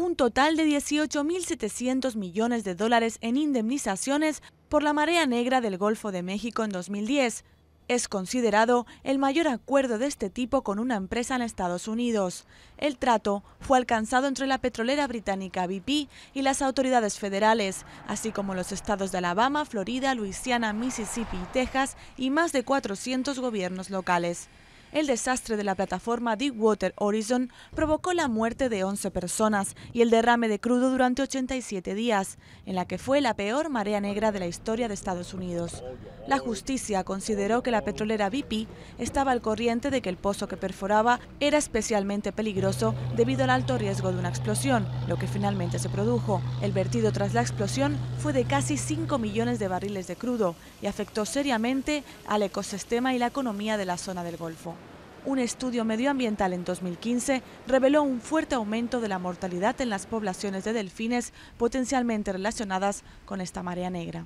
un total de 18.700 millones de dólares en indemnizaciones por la marea negra del Golfo de México en 2010. Es considerado el mayor acuerdo de este tipo con una empresa en Estados Unidos. El trato fue alcanzado entre la petrolera británica BP y las autoridades federales, así como los estados de Alabama, Florida, Luisiana, Mississippi y Texas y más de 400 gobiernos locales. El desastre de la plataforma Deepwater Horizon provocó la muerte de 11 personas y el derrame de crudo durante 87 días, en la que fue la peor marea negra de la historia de Estados Unidos. La justicia consideró que la petrolera BP estaba al corriente de que el pozo que perforaba era especialmente peligroso debido al alto riesgo de una explosión, lo que finalmente se produjo. El vertido tras la explosión fue de casi 5 millones de barriles de crudo y afectó seriamente al ecosistema y la economía de la zona del Golfo un estudio medioambiental en 2015 reveló un fuerte aumento de la mortalidad en las poblaciones de delfines potencialmente relacionadas con esta marea negra.